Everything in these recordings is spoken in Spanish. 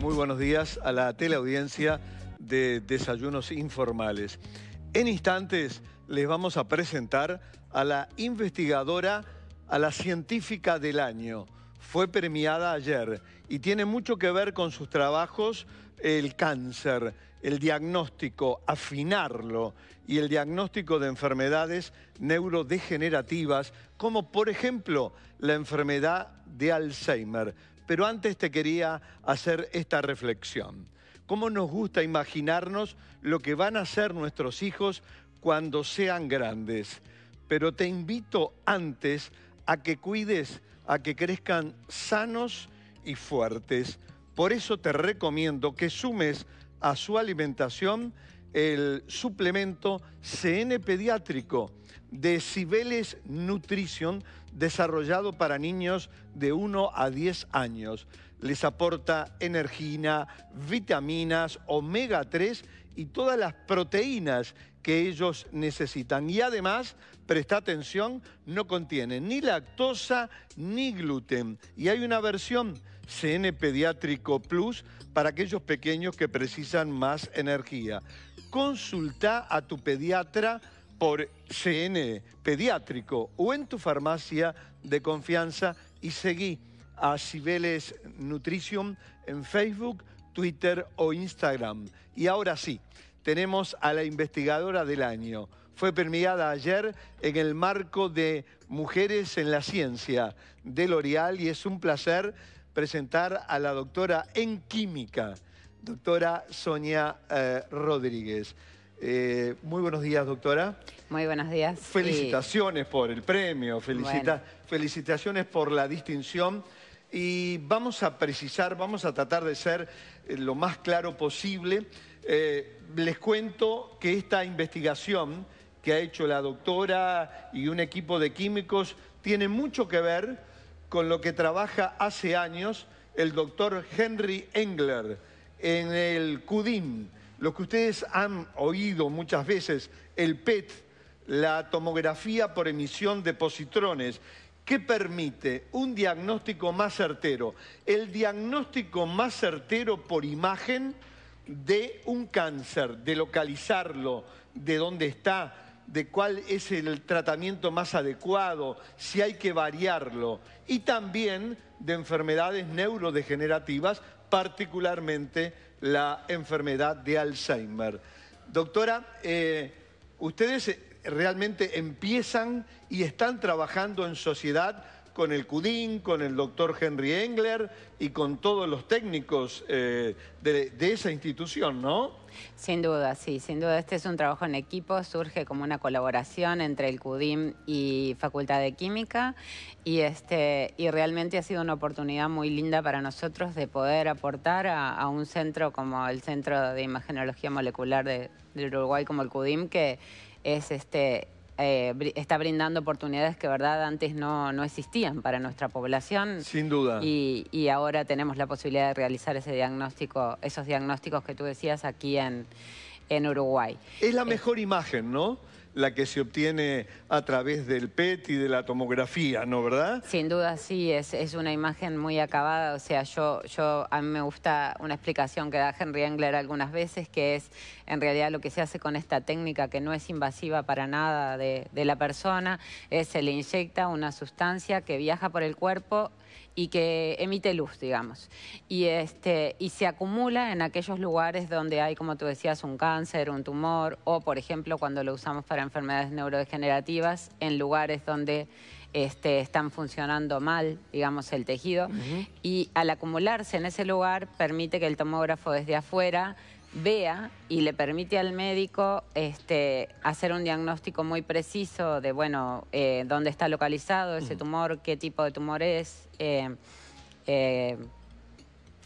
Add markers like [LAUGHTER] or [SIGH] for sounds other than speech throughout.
muy buenos días a la teleaudiencia de Desayunos Informales. En instantes les vamos a presentar a la investigadora, a la científica del año. Fue premiada ayer y tiene mucho que ver con sus trabajos el cáncer, el diagnóstico, afinarlo y el diagnóstico de enfermedades neurodegenerativas, como por ejemplo la enfermedad de Alzheimer. Pero antes te quería hacer esta reflexión. ¿Cómo nos gusta imaginarnos lo que van a ser nuestros hijos cuando sean grandes? Pero te invito antes a que cuides, a que crezcan sanos y fuertes. Por eso te recomiendo que sumes a su alimentación el suplemento CN pediátrico de Cibeles Nutrition desarrollado para niños de 1 a 10 años. Les aporta energía, vitaminas, omega 3 y todas las proteínas que ellos necesitan. Y además, presta atención, no contiene ni lactosa ni gluten. Y hay una versión CN Pediátrico Plus para aquellos pequeños que precisan más energía consulta a tu pediatra por CN Pediátrico o en tu farmacia de confianza y seguí a Cibeles Nutrition en Facebook, Twitter o Instagram. Y ahora sí, tenemos a la investigadora del año. Fue premiada ayer en el marco de Mujeres en la Ciencia de L'Oreal y es un placer presentar a la doctora en Química doctora Sonia eh, Rodríguez. Eh, muy buenos días, doctora. Muy buenos días. Felicitaciones por el premio, felicitaciones por la distinción. Y vamos a precisar, vamos a tratar de ser eh, lo más claro posible. les cuento que esta investigación que ha hecho la doctora y un equipo de químicos tiene mucho que ver con lo que trabaja hace años el doctor Henry Engler, en el CUDIM, lo que ustedes han oído muchas veces, el PET, la tomografía por emisión de positrones, que permite un diagnóstico más certero, el diagnóstico más certero por imagen de un cáncer, de localizarlo, de dónde está, de cuál es el tratamiento más adecuado, si hay que variarlo, y también de enfermedades neurodegenerativas particularmente la enfermedad de Alzheimer. Doctora, eh, ustedes realmente empiezan y están trabajando en sociedad con el CUDIM, con el doctor Henry Engler y con todos los técnicos eh, de, esa institución, ¿no? Sin duda, sí, sin duda. Este es un trabajo en equipo, surge como una colaboración entre el CUDIM y Facultad de Química y, este, y realmente ha sido una oportunidad muy linda para nosotros de poder aportar a, un centro como el Centro de Imagenología Molecular de, del Uruguay, como el CUDIM, que es este eh, está brindando oportunidades que verdad antes no, existían para nuestra población. Sin duda. Y, ahora tenemos la posibilidad de realizar ese diagnóstico, esos diagnósticos que tú decías aquí en, en Uruguay. Es la eh, mejor imagen, ¿no? la que se obtiene a través del PET y de la tomografía, ¿no verdad? Sin duda sí, es, es una imagen muy acabada, o sea, yo, yo a mí me gusta una explicación que da Henry Engler algunas veces, que es en realidad lo que se hace con esta técnica que no es invasiva para nada de, de la persona, es se le inyecta una sustancia que viaja por el cuerpo, y que emite luz, digamos. Y, este, y se acumula en aquellos lugares donde hay, como tú decías, un cáncer, un tumor, o por ejemplo cuando lo usamos para enfermedades neurodegenerativas, en lugares donde este, están funcionando mal, digamos, el tejido. Y al acumularse en ese lugar permite que el tomógrafo desde afuera vea y le permite al médico este, hacer un diagnóstico muy preciso de, bueno, eh, dónde está localizado ese tumor, qué tipo de tumor es, eh, eh,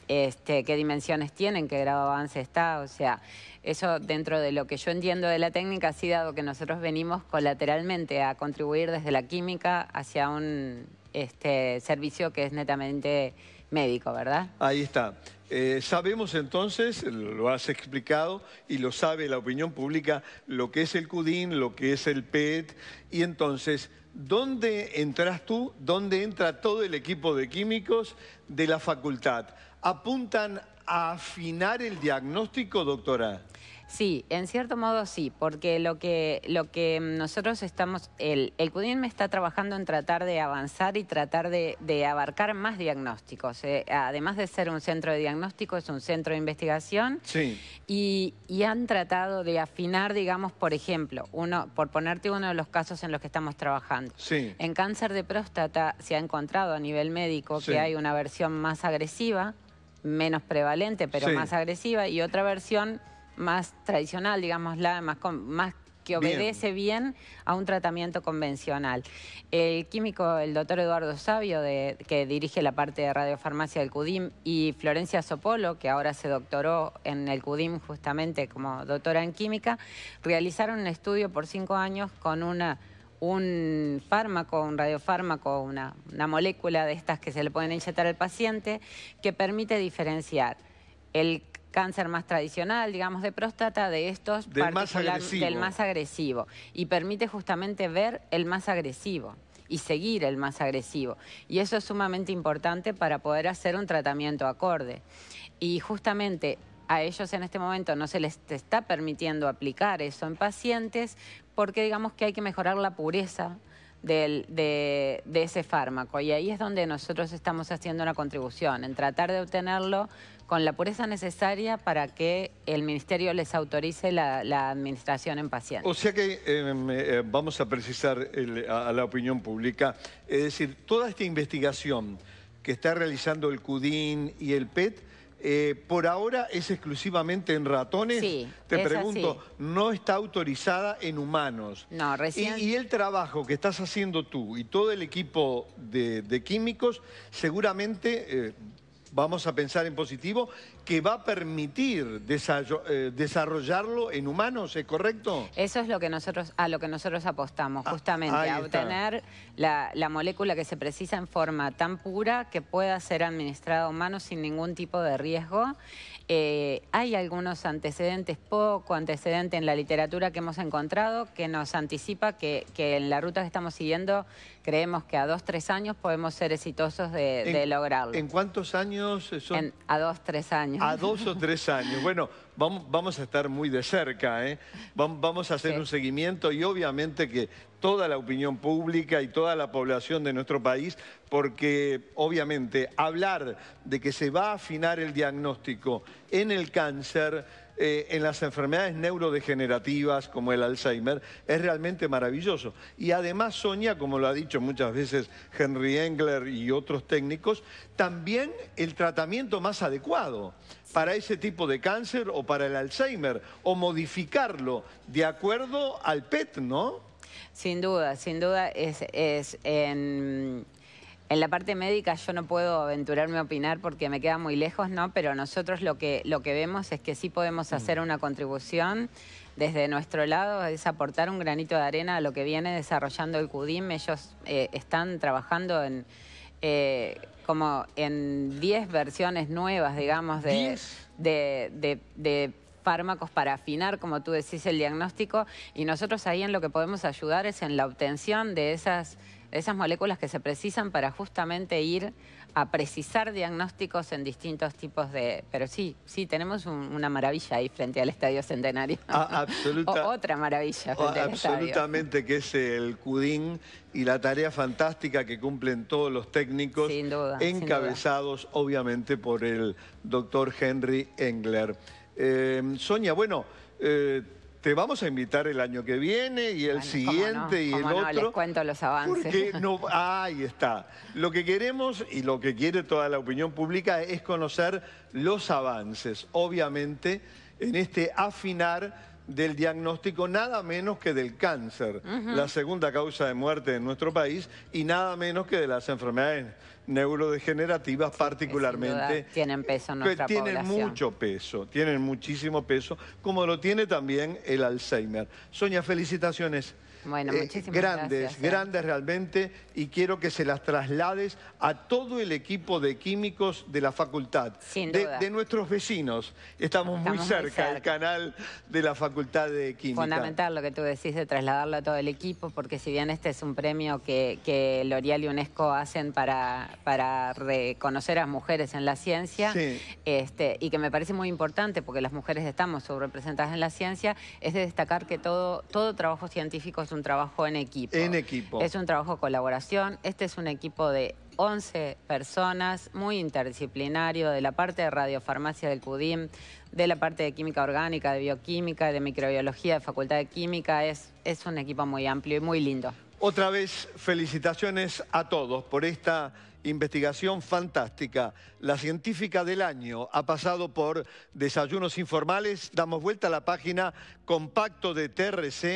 este, qué dimensiones tienen, qué grado de avance está. O sea, eso dentro de lo que yo entiendo de la técnica, sí, dado que nosotros venimos colateralmente a contribuir desde la química hacia un este, servicio que es netamente médico, ¿verdad? Ahí está. Eh, sabemos entonces, lo has explicado y lo sabe la opinión pública, lo que es el CUDIN, lo que es el PET, y entonces, ¿dónde entras tú? ¿Dónde entra todo el equipo de químicos de la facultad? ¿Apuntan a afinar el diagnóstico, doctora? Sí, en cierto modo sí, porque lo que, lo que nosotros estamos, el, el me está trabajando en tratar de avanzar y tratar de, abarcar más diagnósticos. Eh, además de ser un centro de diagnóstico, es un centro de investigación. Sí. Y, han tratado de afinar, digamos, por ejemplo, uno, por ponerte uno de los casos en los que estamos trabajando. Sí. En cáncer de próstata se ha encontrado a nivel médico que hay una versión más agresiva, menos prevalente, pero más agresiva, y otra versión más tradicional, digamos, más, más que obedece bien. a un tratamiento convencional. El químico, el doctor Eduardo Sabio, que dirige la parte de radiofarmacia del CUDIM, y Florencia Sopolo, que ahora se doctoró en el CUDIM justamente como doctora en química, realizaron un estudio por cinco años con un fármaco, un radiofármaco, una molécula de estas que se le pueden inyectar al paciente, que permite diferenciar el cáncer más tradicional, digamos, de próstata, de estos del más, agresivo. del más agresivo. Y permite justamente ver el más agresivo y seguir el más agresivo. Y eso es sumamente importante para poder hacer un tratamiento acorde. Y justamente a ellos en este momento no se les está permitiendo aplicar eso en pacientes porque digamos que hay que mejorar la pureza de, ese fármaco. Y ahí es donde nosotros estamos haciendo una contribución, en tratar de obtenerlo con la pureza necesaria para que el Ministerio les autorice la, administración en pacientes. O sea que em, eh, vamos a precisar a, la opinión pública, es decir, toda esta investigación que está realizando el CUDIN y el PET eh, por ahora es exclusivamente en ratones. Sí, Te pregunto, no está autorizada en humanos. No, recién... Y, el trabajo que estás haciendo tú y todo el equipo de, químicos seguramente... Eh, vamos a pensar en positivo, que va a permitir eh, desarrollarlo en humanos, ¿es correcto? Eso es lo que nosotros, a lo que nosotros apostamos, ah, justamente, a obtener la, la, molécula que se precisa en forma tan pura que pueda ser administrada a humanos sin ningún tipo de riesgo eh, hay algunos antecedentes, poco antecedente en la literatura que hemos encontrado que nos anticipa que, en la ruta que estamos siguiendo creemos que a dos, tres años podemos ser exitosos de, lograrlo. ¿En cuántos años eh, son? a dos, tres años. A dos o tres años. Bueno, vamos, a estar muy de cerca, ¿eh? vamos a hacer un seguimiento y obviamente que toda la opinión pública y toda la población de nuestro país, porque obviamente hablar de que se va a afinar el diagnóstico en el cáncer eh, en las enfermedades neurodegenerativas como el Alzheimer es realmente maravilloso. Y además Sonia, como lo ha dicho muchas veces Henry Engler y otros técnicos, también el tratamiento más adecuado para ese tipo de cáncer o para el Alzheimer, o modificarlo de acuerdo al PET, ¿no? Sin duda, sin duda es, es en en la parte médica yo no puedo aventurarme a opinar porque me queda muy lejos, ¿no? Pero nosotros lo que, lo que vemos es que sí podemos mm. hacer una contribución desde nuestro lado, es aportar un granito de arena a lo que viene desarrollando el CUDIM. Ellos eh, están trabajando en... Eh, como en 10 versiones nuevas, digamos, de, de fármacos para afinar, como tú decís, el diagnóstico y nosotros ahí en lo que podemos ayudar es en la obtención de esas, esas moléculas que se precisan para justamente ir a precisar diagnósticos en distintos tipos de... Pero sí, sí, tenemos una maravilla ahí frente al Estadio Centenario. Ah, absolutamente, [LAUGHS] otra maravilla ah, Absolutamente, que es el CUDIN y la tarea fantástica que cumplen todos los técnicos, encabezados obviamente por el doctor Henry Engler. Em, Sonia, bueno, eh, te vamos a invitar el año que viene y el siguiente y el no, les cuento los avances. Ah, ahí está. Lo que queremos y lo que quiere toda la opinión pública es conocer los avances, obviamente, en este afinar del diagnóstico nada menos que del cáncer, la segunda causa de muerte en nuestro país, y nada menos que de las enfermedades neurodegenerativas particularmente. tienen peso en nuestra tienen mucho peso, tienen muchísimo peso, como lo tiene también el Alzheimer. Soña, felicitaciones. Bueno, eh, muchísimas grandes, gracias, Grandes, eh. grandes realmente, y quiero que se las traslades a todo el equipo de químicos de la facultad, Sin duda. De, nuestros vecinos. Estamos, muy, cerca, del canal de la facultad de química. Fundamental lo que tú decís de trasladarlo a todo el equipo, porque si bien este es un premio que, que L'Oreal y UNESCO hacen para para reconocer a mujeres en la ciencia este, y que me parece muy importante porque las mujeres estamos subrepresentadas en la ciencia, es de destacar que todo, todo trabajo científico es un trabajo en equipo. En equipo. Es un trabajo de colaboración. Este es un equipo de 11 personas, muy interdisciplinario, de la parte de radiofarmacia del CUDIM, de la parte de química orgánica, de bioquímica, de microbiología, de facultad de química. Es, es un equipo muy amplio y muy lindo. Otra vez, felicitaciones a todos por esta investigación fantástica. La científica del año ha pasado por desayunos informales. Damos vuelta a la página compacto de TRC.